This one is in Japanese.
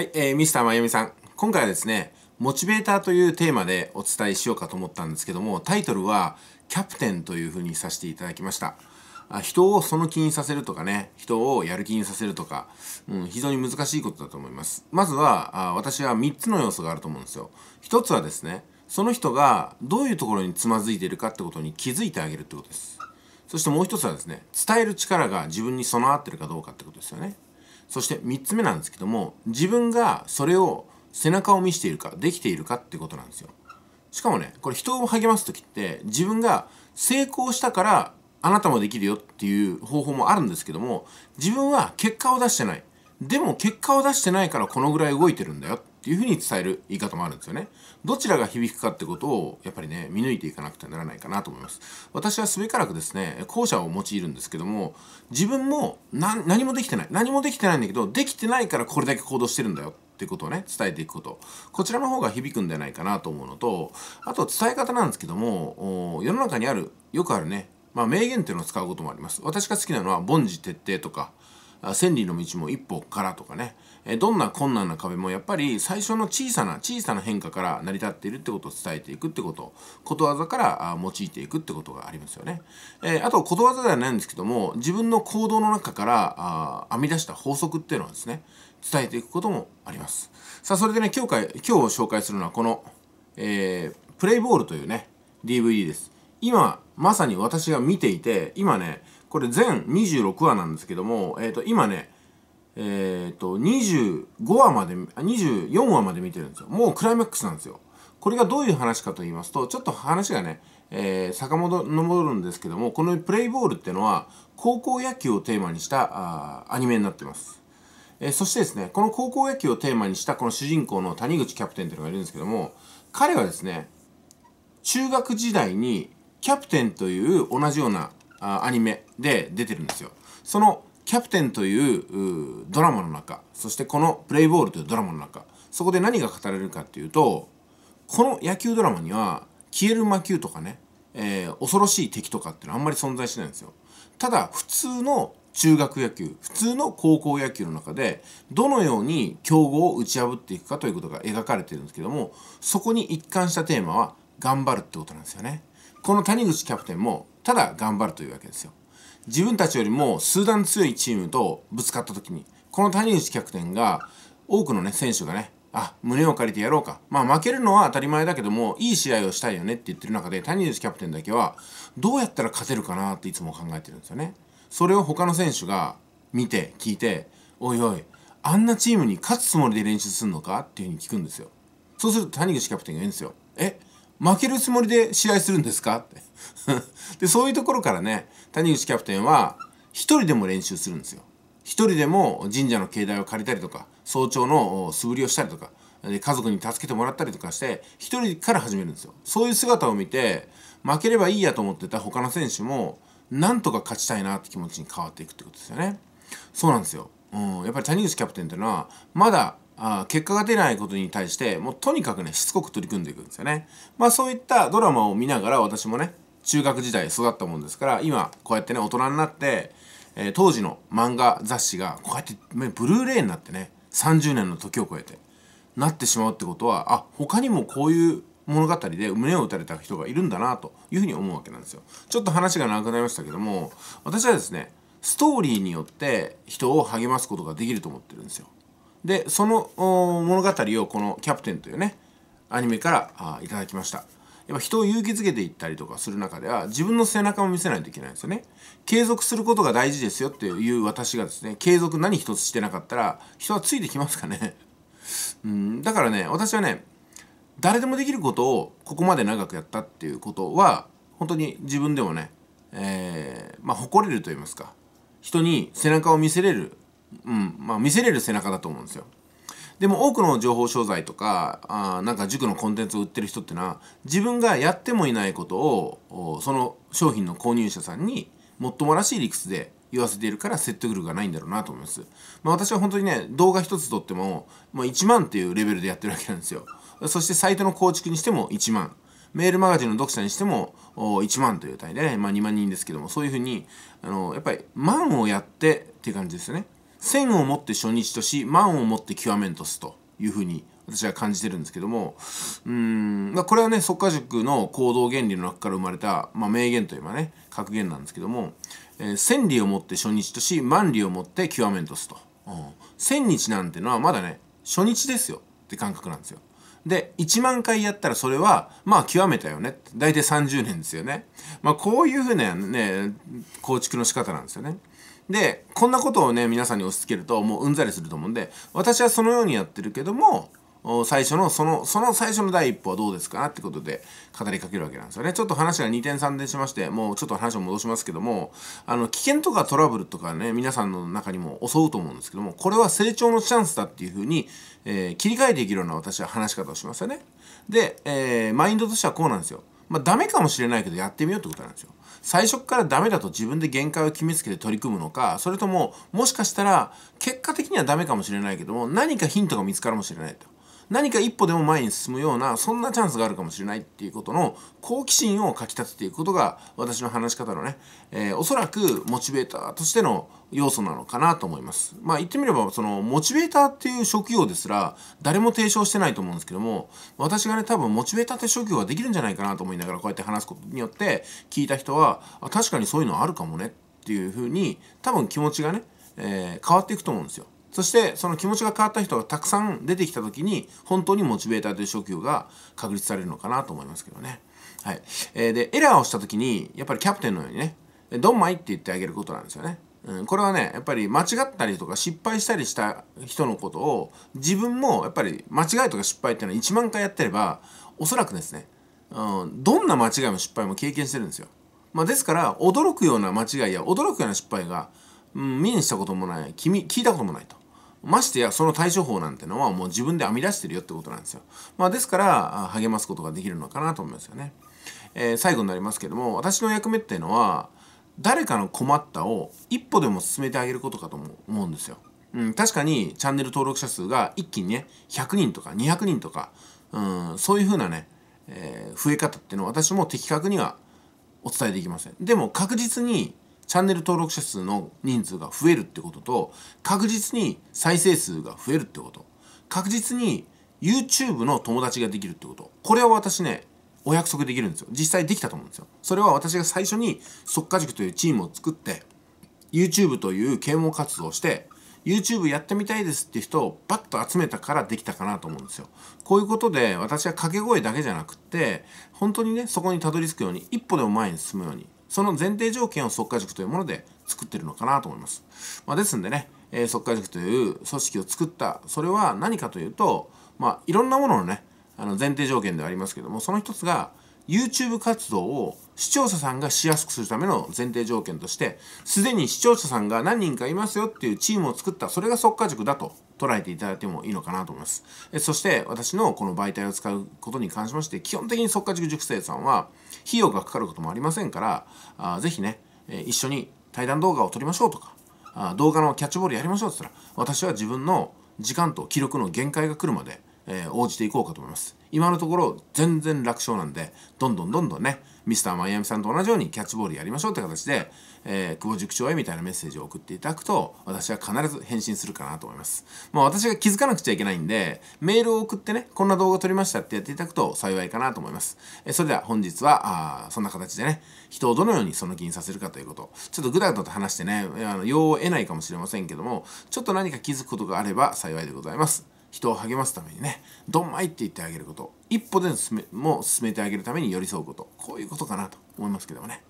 はい、えー、ミスターまゆみさん。今回はですね、モチベーターというテーマでお伝えしようかと思ったんですけども、タイトルは、キャプテンというふうにさせていただきました。あ人をその気にさせるとかね、人をやる気にさせるとか、うん、非常に難しいことだと思います。まずは、あ私は3つの要素があると思うんですよ。1つはですね、その人がどういうところにつまずいているかってことに気づいてあげるってことです。そしてもう1つはですね、伝える力が自分に備わってるかどうかってことですよね。そして3つ目なんですけども自分がそれを背中を見しているかできているかってことなんですよしかもねこれ人を励ます時って自分が成功したからあなたもできるよっていう方法もあるんですけども自分は結果を出してないでも結果を出してないからこのぐらい動いてるんだよっていうふうに伝える言い方もあるんですよね。どちらが響くかってことを、やっぱりね、見抜いていかなくてはならないかなと思います。私はすべからくですね、後者を用いるんですけども、自分も何もできてない。何もできてないんだけど、できてないからこれだけ行動してるんだよ。ってことをね、伝えていくこと。こちらの方が響くんじゃないかなと思うのと、あと伝え方なんですけども、世の中にある、よくあるね、まあ名言っていうのを使うこともあります。私が好きなのは、凡事徹底とか、千里の道も一歩からとかね、えどんな困難な壁もやっぱり最初の小さな小さな変化から成り立っているってことを伝えていくってことことわざから用いていくってことがありますよね、えあとことわざではないんですけども自分の行動の中からあ編み出した法則っていうのはですね伝えていくこともありますさあそれでね今日か今日紹介するのはこの、えー、プレイボールというね DVD です今まさに私が見ていて今ねこれ全26話なんですけども、えっ、ー、と、今ね、えっ、ー、と、25話まで、24話まで見てるんですよ。もうクライマックスなんですよ。これがどういう話かと言いますと、ちょっと話がね、えー、遡るんですけども、このプレイボールってのは、高校野球をテーマにしたあアニメになってます。えー、そしてですね、この高校野球をテーマにしたこの主人公の谷口キャプテンっていうのがいるんですけども、彼はですね、中学時代にキャプテンという同じようなあアニメで出てるんですよそのキャプテンというドラマの中そしてこのプレイボールというドラマの中そこで何が語られるかっていうとこの野球ドラマには消える魔球とかね、えー、恐ろしい敵とかってのはあんまり存在しないんですよただ普通の中学野球普通の高校野球の中でどのように強豪を打ち破っていくかということが描かれてるんですけどもそこに一貫したテーマは頑張るってことなんですよね。この谷口キャプテンもただ頑張るというわけですよ。自分たちよりも数段強いチームとぶつかった時にこの谷口キャプテンが多くのね選手がねあ胸を借りてやろうかまあ負けるのは当たり前だけどもいい試合をしたいよねって言ってる中で谷口キャプテンだけはどうやったら勝てるかなっていつも考えてるんですよね。それを他の選手が見て聞いて「おいおいあんなチームに勝つつもりで練習するのか?」っていうふうに聞くんですよ。そうすると谷口キャプテンが言うんですよ。え負けるつもりで試合するんですかって でそういうところからね谷口キャプテンは1人でも練習するんですよ。1人でも神社の境内を借りたりとか早朝の素振りをしたりとかで家族に助けてもらったりとかして1人から始めるんですよ。そういう姿を見て負ければいいやと思ってた他の選手もなんとか勝ちたいなって気持ちに変わっていくってことですよね。そうなんですよ。うん、やっぱり谷口キャプテンっていうのはまだあ結果が出ないことに対してもうとにかくねしつこく取り組んでいくんですよね。まあそういったドラマを見ながら私もね中学時代育ったもんですから今こうやってね大人になって、えー、当時の漫画雑誌がこうやって、ね、ブルーレイになってね30年の時を超えてなってしまうってことはあ他にもこういう物語で胸を打たれた人がいるんだなというふうに思うわけなんですよ。ちょっと話が長くなりましたけども私はですねストーリーによって人を励ますことができると思ってるんですよ。でその物語をこの「キャプテン」というねアニメからあいただきましたやっぱ人を勇気づけていったりとかする中では自分の背中を見せないといけないんですよね継続することが大事ですよっていう私がですね継続何一つしてなかったら人はついてきますかね うんだからね私はね誰でもできることをここまで長くやったっていうことは本当に自分でもね、えー、まあ、誇れると言いますか人に背中を見せれるうんまあ、見せれる背中だと思うんですよ。でも多くの情報商材とかあなんか塾のコンテンツを売ってる人ってのは自分がやってもいないことをその商品の購入者さんにもっともらしい理屈で言わせているから説得力がないんだろうなと思います。まあ、私は本当にね動画一つ撮っても、まあ、1万っていうレベルでやってるわけなんですよ。そしてサイトの構築にしても1万。メールマガジンの読者にしても1万という単位でね、まあ、2万人ですけどもそういうふうにあのやっぱり万をやってっていう感じですよね。千をもって初日とし万をもって極めんとすというふうに私は感じてるんですけどもうん、まあ、これはね即果塾の行動原理の中から生まれた、まあ、名言といえばね格言なんですけども「えー、千里をもって初日とし万里をもって極めんとすと」うん、千日なんてのはまだね初日ですよって感覚なんですよ。で1万回やったらそれはまあ極めたよね大体30年ですよね。まあ、こういうふうなね構築の仕方なんですよね。でこんなことをね皆さんに押し付けるともううんざりすると思うんで私はそのようにやってるけども最初のそのその最初の第一歩はどうですかってことで語りかけるわけなんですよねちょっと話が2点3点しましてもうちょっと話を戻しますけどもあの危険とかトラブルとかね皆さんの中にも襲うと思うんですけどもこれは成長のチャンスだっていうふうに、えー、切り替えていけるような私は話し方をしますよねで、えー、マインドとしてはこうなんですよまあダメかもしれないけどやってみようってことなんですよ最初からダメだと自分で限界を決めつけて取り組むのかそれとももしかしたら結果的にはダメかもしれないけども何かヒントが見つかるかもしれないと。何か一歩でも前に進むようなそんなチャンスがあるかもしれないっていうことの好奇心をかきたてていくことが私の話し方のね、えー、おそらくモチベーターとしての要素なのかなと思います。まあ言ってみればそのモチベーターっていう職業ですら誰も提唱してないと思うんですけども私がね多分モチベーターって職業ができるんじゃないかなと思いながらこうやって話すことによって聞いた人は確かにそういうのあるかもねっていうふうに多分気持ちがね、えー、変わっていくと思うんですよ。そしてその気持ちが変わった人がたくさん出てきたときに本当にモチベーターという職業が確立されるのかなと思いますけどね。はい、えー、でエラーをした時にやっぱりキャプテンのようにね「ドンマイ」って言ってあげることなんですよね。うん、これはねやっぱり間違ったりとか失敗したりした人のことを自分もやっぱり間違いとか失敗っていうのは1万回やってればおそらくですね、うん、どんな間違いも失敗も経験してるんですよ。まあ、ですから驚くような間違いや驚くような失敗が、うん、見にしたこともない聞いたこともないと。ましてやその対処法なんてのはもう自分で編み出してるよってことなんですよ。まあ、ですから励ますことができるのかなと思いますよね。えー、最後になりますけども私の役目っていうのは誰かの困ったを一歩でも進めてあげることかと思うんですよ。うん、確かにチャンネル登録者数が一気にね100人とか200人とか、うん、そういうふうなね、えー、増え方っていうのを私も的確にはお伝えできません。でも確実にチャンネル登録者数の人数が増えるってことと確実に再生数が増えるってこと確実に YouTube の友達ができるってことこれは私ねお約束できるんですよ実際できたと思うんですよそれは私が最初に即化塾というチームを作って YouTube という啓蒙活動をして YouTube やってみたいですって人をバッと集めたからできたかなと思うんですよ。こういうことで私は掛け声だけじゃなくって本当にねそこにたどり着くように一歩でも前に進むようにその前提条件を即果塾というもので作ってるのかなと思います。まあ、ですんでね、えー、即果塾という組織を作った、それは何かというと、まあ、いろんなもののね、あの前提条件ではありますけども、その一つが、YouTube 活動を視聴者さんがしやすくするための前提条件としてすでに視聴者さんが何人かいますよっていうチームを作ったそれが即果塾だと捉えていただいてもいいのかなと思いますそして私のこの媒体を使うことに関しまして基本的に即果塾塾生さんは費用がかかることもありませんからあぜひね一緒に対談動画を撮りましょうとか動画のキャッチボールやりましょうって言ったら私は自分の時間と記録の限界が来るまでえー、応じていこうかと思います。今のところ全然楽勝なんで、どんどんどんどんね、ミスターマイアミさんと同じようにキャッチボールやりましょうって形で、えー、久保塾長へみたいなメッセージを送っていただくと、私は必ず返信するかなと思います。まう私が気づかなくちゃいけないんで、メールを送ってね、こんな動画撮りましたってやっていただくと幸いかなと思います。えー、それでは本日は、あそんな形でね、人をどのようにその気にさせるかということ、ちょっとぐだぐだと話してね、あの、用を得ないかもしれませんけども、ちょっと何か気づくことがあれば幸いでございます。人を励ますためにねどんまいって言ってあげること一歩でも進めてあげるために寄り添うことこういうことかなと思いますけどもね